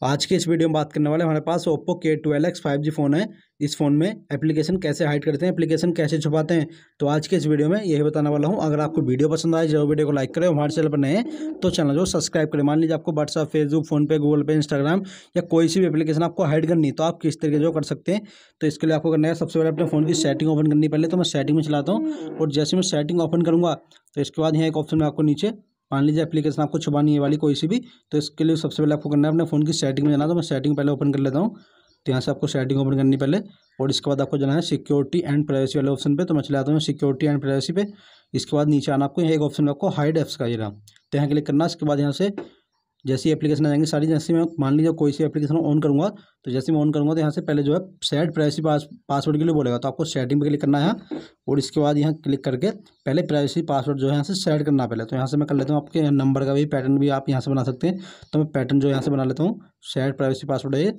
तो आज के इस वीडियो में बात करने वाले हमारे पास ओप्पो के twelve X five G phone है इस फ़ोन में एप्लीकेशन कैसे हाइड करते हैं एप्लीकेशन कैसे छुपाते हैं तो आज के इस वीडियो में यही बताने वाला हूं अगर आपको वीडियो पसंद आए जो वीडियो को लाइक करें हमारे चैनल पर नए हैं तो चैनल को सब्सक्राइब करें मान लीजिए आपको WhatsApp Facebook PhonePe Google pay Instagram या कोई सी भी एप्लीकेशन आपको हाइड करनी तो आप किस तरीके जो कर सकते हैं तो इसके लिए आपको करना है सबसे पहले अपने फ़ोन की सेटिंग ओपन करनी पहले तो मैं सेटिंग में चलाता हूँ और जैसे मैं सेटिंग ओपन करूँगा तो इसके बाद यहाँ एक ऑप्शन में आपको नीचे मान लीजिए एप्लीकेशन आपको छुपानी है वाली कोई सी भी तो इसके लिए सबसे पहले आपको करना है अपने फ़ोन की सेटिंग में जाना तो मैं सेटिंग पहले ओपन कर लेता हूँ तो यहाँ से आपको सेटिंग ओपन करनी पहले और इसके बाद आपको जाना है सिक्योरिटी एंड प्राइवेसी वाले ऑप्शन पर तो मैं चले आता हूँ सिक्योरिटी एंड प्राइवेसी पे इसके बाद नीचे आना आपको यहाँ एक ऑप्शन आपको हाइड एप्स का ही रहा तो यहाँ क्लिक करना इसके बाद यहाँ से जैसी एप्लीकेशन आ जाएंगी सारी जैसे मैं मान लीजिए कोई सी एप्लीकेशन ऑन करूँगा तो जैसे मैं ऑन करूँगा तो यहाँ से पहले जो है सेट प्राइवेसी पास पासवर्ड के लिए बोलेगा तो आपको सेटिंग पे क्लिक करना है और इसके बाद यहाँ क्लिक करके पहले प्राइवेसी पासवर्ड जो है यहाँ से सेट करना पहले तो यहाँ से मैं कर लेता हूँ आपके नंबर का भी पैटर्न भी आप यहाँ से बना सकते हैं तो मैं पैटर्न जो यहाँ से बना लेता हूँ सेट प्राइवेसी पासवर्ड है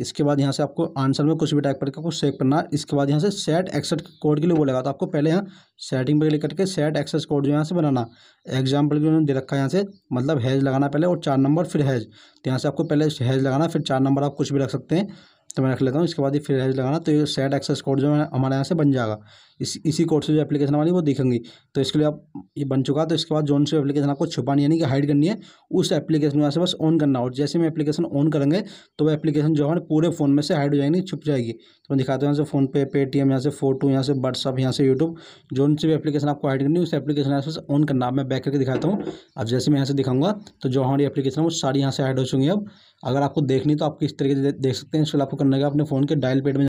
इसके बाद यहाँ से आपको आंसर में कुछ भी टाइप करके कुछ सेव करना है इसके बाद यहाँ से सेट एक्सेस कोड के लिए बोलेगा तो आपको पहले यहाँ सेटिंग पर क्लिक करके सेट एक्सेस कोड जो यहाँ से बनाना एग्जाम्पल के उन्होंने दे रखा है यहाँ से मतलब हैज लगाना पहले और चार नंबर फिर हैज तो यहाँ से आपको पहले हैज लगाना फिर चार नंबर आप कुछ भी रख सकते हैं तो मैं रख लेता हूँ इसके बाद फिर हैज लगाना तो ये सेट एक्सेस कोड जो है हमारे यहाँ से बन जाएगा इस इसी कोड से जो एप्लीकेशन वाली वो दिखेंगी तो इसके लिए आप ये बन चुका तो इसके बाद जोन से एप्लीकेशन आपको छुपानी यानी कि हाइड करनी है उस एप्लीकेशन में से बस ऑन करना और जैसे मैं एप्लीकेशन ऑन करेंगे तो वो एप्लीकेशन जो है पूरे फ़ोन में से हाइड हो जाएगी छुप जाएगी तो मैं दिखाते हैं यहाँ से फ़ोनपे पेटीएम यहाँ से फोटो यहाँ से व्हाट्सअप यहाँ से यूट्यूब जोन से भी एप्लीकेशन आपको हाइड करनी है उस एप्लीकेशन से ऑन करना मैं बैक करके दिखाता हूँ अब जैसे मैं यहाँ से दिखाऊंगा तो जो हमारी एप्लीकेशन है वो सारी यहाँ से हाइड हो चुकी है अब अगर आपको देखनी तो आप किस तरीके से देख सकते हैं इसलिए आपको करना है अपने फ़ोन के डायल पेड में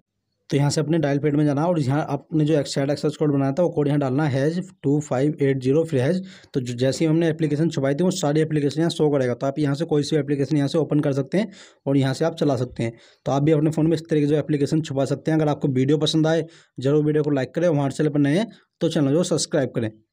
तो यहाँ से अपने डायल पेड में जाना और यहाँ आपने जो एक्साइड एक्सेस कोड बनाया था वो कोड यहाँ डालना hash two five eight zero फिर हैज तो जैसे ही हमने एप्लीकेशन छुपाई थी वो सारी एप्लीकेशन यहाँ शो करेगा तो आप यहाँ से कोई सी एप्लीकेशन यहाँ से ओपन कर सकते हैं और यहाँ से आप चला सकते हैं तो आप भी अपने फ़ोन में इस तरीके जो एप्लीकेशन छुपा सकते हैं अगर आपको वीडियो पसंद आए जरूर वीडियो को लाइक करें व्हाट्सएप पर नए तो चैनल जो सब्सक्राइब करें